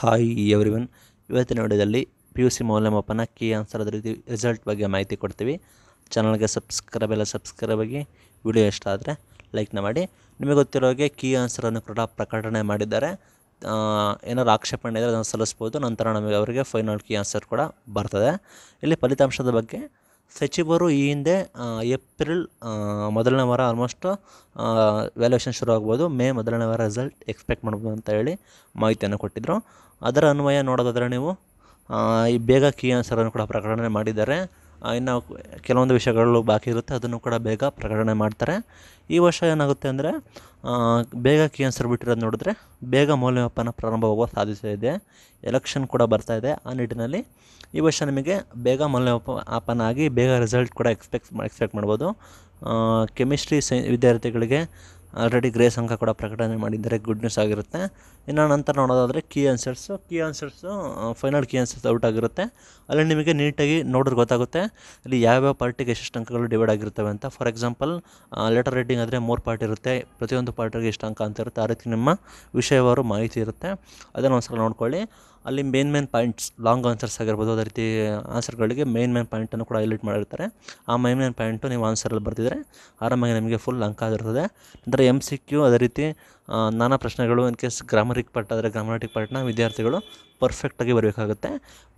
hi every everyone ಇವತ್ತಿನ ವಿಡಿಯೋದಲ್ಲಿ P U C ಮೌಲ್ಯಮಾಪನ ಕೀ ಆನ್ಸರ್ ಅದರ ರೀತಿ ರಿಸಲ್ಟ್ ಬಗ್ಗೆ ಮಾಹಿತಿ ಕೊಡ್ತೀವಿ ಚಾನಲ್ಗೆ ಸಬ್ಸ್ಕ್ರೈಬ್ ಎಲ್ಲ ಸಬ್ಸ್ಕ್ರೈಬ್ ಆಗಿ ವಿಡಿಯೋ ಇಷ್ಟ ಆದರೆ ಲೈಕ್ನ ಮಾಡಿ ನಿಮಗೆ ಗೊತ್ತಿರೋ ಹಾಗೆ ಕೀ ಆನ್ಸರನ್ನು ಕೂಡ ಪ್ರಕಟಣೆ ಮಾಡಿದ್ದಾರೆ ಏನಾದ್ರು ಆಕ್ಷೇಪಣೆ ಇದ್ದರೆ ಅದನ್ನು ಸಲ್ಲಿಸ್ಬೋದು ನಂತರ ನಮಗೆ ಅವರಿಗೆ ಫೈನಲ್ ಕೀ ಆನ್ಸರ್ ಕೂಡ ಬರ್ತದೆ ಇಲ್ಲಿ ಫಲಿತಾಂಶದ ಬಗ್ಗೆ ಸಚಿವರು ಈ ಹಿಂದೆ ಏಪ್ರಿಲ್ ಮೊದಲನೇ ವಾರ ಆಲ್ಮೋಸ್ಟ್ ವ್ಯಾಲ್ಯೂಯೇಷನ್ ಶುರು ಆಗ್ಬೋದು ಮೇ ಮೊದಲನೇ ವಾರ ರಿಸಲ್ಟ್ ಎಕ್ಸ್ಪೆಕ್ಟ್ ಮಾಡ್ಬೋದು ಅಂತ ಹೇಳಿ ಮಾಹಿತಿಯನ್ನು ಕೊಟ್ಟಿದ್ದರು ಅದರ ಅನ್ವಯ ನೋಡೋದಾದರೆ ನೀವು ಈ ಬೇಗ ಕಿ ಆನ್ಸರನ್ನು ಕೂಡ ಪ್ರಕಟಣೆ ಮಾಡಿದ್ದಾರೆ ಇನ್ನು ಕೆಲವೊಂದು ವಿಷಯಗಳು ಬಾಕಿ ಇರುತ್ತೆ ಅದನ್ನು ಕೂಡ ಬೇಗ ಪ್ರಕಟಣೆ ಮಾಡ್ತಾರೆ ಈ ವರ್ಷ ಏನಾಗುತ್ತೆ ಅಂದರೆ ಬೇಗ ಕ್ಯಾನ್ಸರ್ ಆನ್ಸರ್ ಬಿಟ್ಟಿರೋದು ನೋಡಿದ್ರೆ ಬೇಗ ಮೌಲ್ಯಮಾಪನ ಪ್ರಾರಂಭವಾಗುವ ಸಾಧ್ಯತೆ ಇದೆ ಎಲೆಕ್ಷನ್ ಕೂಡ ಬರ್ತಾ ಇದೆ ಆ ನಿಟ್ಟಿನಲ್ಲಿ ಈ ವರ್ಷ ನಿಮಗೆ ಬೇಗ ಮೌಲ್ಯಮಾಪನ ಆಗಿ ಬೇಗ ರಿಸಲ್ಟ್ ಕೂಡ ಎಕ್ಸ್ಪೆಕ್ಟ್ ಎಕ್ಸ್ಪೆಕ್ಟ್ ಮಾಡ್ಬೋದು ಕೆಮಿಸ್ಟ್ರಿ ಸೈ ವಿದ್ಯಾರ್ಥಿಗಳಿಗೆ ಆಲ್ರೆಡಿ ಗ್ರೇಸ್ ಅಂಕ ಕೂಡ ಪ್ರಕಟಣೆ ಮಾಡಿದ್ದಾರೆ ಗುಡ್ ನ್ಯೂಸ್ ಆಗಿರುತ್ತೆ ಇನ್ನು ನಂತರ ನೋಡೋದಾದರೆ key answers key answers final key answers out ಆಗಿರುತ್ತೆ ಅಲ್ಲಿ ನಿಮಗೆ ನೀಟಾಗಿ ನೋಡಿದ್ರೆ ಗೊತ್ತಾಗುತ್ತೆ ಅಲ್ಲಿ ಯಾವ್ಯಾವ ಪಾರ್ಟಿಗೆ ಎಷ್ಟು ಅಂಕಗಳು ಡಿವೈಡ್ ಆಗಿರ್ತವೆ ಅಂತ ಫಾರ್ ಎಕ್ಸಾಂಪಲ್ ಲೆಟರ್ ರೈಟಿಂಗ್ ಆದರೆ ಮೂರು ಪಾರ್ಟಿ ಇರುತ್ತೆ ಪ್ರತಿಯೊಂದು ಪಾರ್ಟಿಗೆ ಎಷ್ಟು ಅಂಕ ಅಂತ ಇರುತ್ತೆ ಆ ರೀತಿ ನಿಮ್ಮ ವಿಷಯವಾರು ಮಾಹಿತಿ ಇರುತ್ತೆ ಅದನ್ನು ಒಂದ್ಸಲ ನೋಡ್ಕೊಳ್ಳಿ ಅಲ್ಲಿ main main points long answers ಆಗಿರ್ಬೋದು ಅದೇ ರೀತಿ ಆನ್ಸರ್ಗಳಿಗೆ ಮೇನ್ ಮೇನ್ ಪಾಯಿಂಟನ್ನು ಕೂಡ ಹೈಲೈಟ್ ಮಾಡಿರ್ತಾರೆ ಆ ಮೇನ್ ಮೇನ್ ಪಾಯಿಂಟು ನೀವು ಆನ್ಸರಲ್ಲಿ ಬರ್ತಿದ್ರೆ ಆರಾಮಾಗಿ ನಿಮಗೆ ಫುಲ್ ಅಂಕ ಆಗಿರ್ತದೆ ಅಂದರೆ ಎಮ್ ಸಿ ಕ್ಯೂ ಅದೇ ರೀತಿ ನಾನಾ ಪ್ರಶ್ನೆಗಳು ಇನ್ ಕೇಸ್ ಗ್ರಾಮರಿಕ್ ಪಾರ್ಟ್ ಆದರೆ ಗ್ರಾಮಟಿಕ್ ಪಾರ್ಟ್ನ ವಿದ್ಯಾರ್ಥಿಗಳು ಪರ್ಫೆಕ್ಟಾಗಿ ಬರಬೇಕಾಗುತ್ತೆ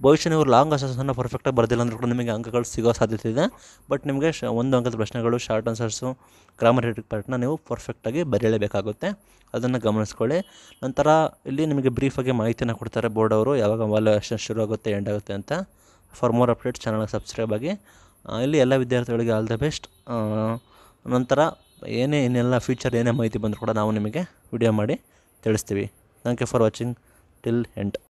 ಭವಿಷ್ಯ ನೀವು ಲಾಂಗ್ ಆನ್ಸರ್ಸನ್ನು ಪರ್ಫೆಕ್ಟಾಗಿ ಬರೋದಿಲ್ಲ ಅಂದ್ರೂ ಕೂಡ ನಿಮಗೆ ಅಂಕಗಳು ಸಿಗೋ ಸಾಧ್ಯತೆ ಇದೆ ಬಟ್ ನಿಮಗೆ ಶ ಒಂದು ಅಂಕದ ಪ್ರಶ್ನೆಗಳು ಶಾರ್ಟ್ ಆನ್ಸರ್ಸು ಗ್ರಾಮರಿಟಿಕ್ ಪಾರ್ಟ್ನ ನೀವು ಪರ್ಫೆಕ್ಟಾಗಿ ಬರೆಯಲೇಬೇಕಾಗುತ್ತೆ ಅದನ್ನು ಗಮನಿಸ್ಕೊಳ್ಳಿ ನಂತರ ಇಲ್ಲಿ ನಿಮಗೆ ಬ್ರೀಫಾಗಿ ಮಾಹಿತಿಯನ್ನು ಕೊಡ್ತಾರೆ ಬೋರ್ಡ್ ಅವರು ಯಾವಾಗ ವ್ಯಾಲ್ಯೂಯೇಷನ್ ಶುರು ಆಗುತ್ತೆ ಎಂಡ್ ಆಗುತ್ತೆ ಅಂತ ಫಾರ್ ಮೋರ್ ಅಪ್ಡೇಟ್ಸ್ ಚಾನಲ್ಗೆ ಸಬ್ಸ್ಕ್ರೈಬ್ ಆಗಿ ಇಲ್ಲಿ ಎಲ್ಲ ವಿದ್ಯಾರ್ಥಿಗಳಿಗೆ ಆಲ್ ದ ಬೆಸ್ಟ್ ನಂತರ ಏನೇ ಇನ್ನೆಲ್ಲ ಫ್ಯೂಚರ್ ಏನೇ ಮಾಹಿತಿ ಬಂದರೂ ಕೂಡ ನಾವು ನಿಮಗೆ ವಿಡಿಯೋ ಮಾಡಿ ತಿಳಿಸ್ತೀವಿ thank you for watching till ಎಂಟ್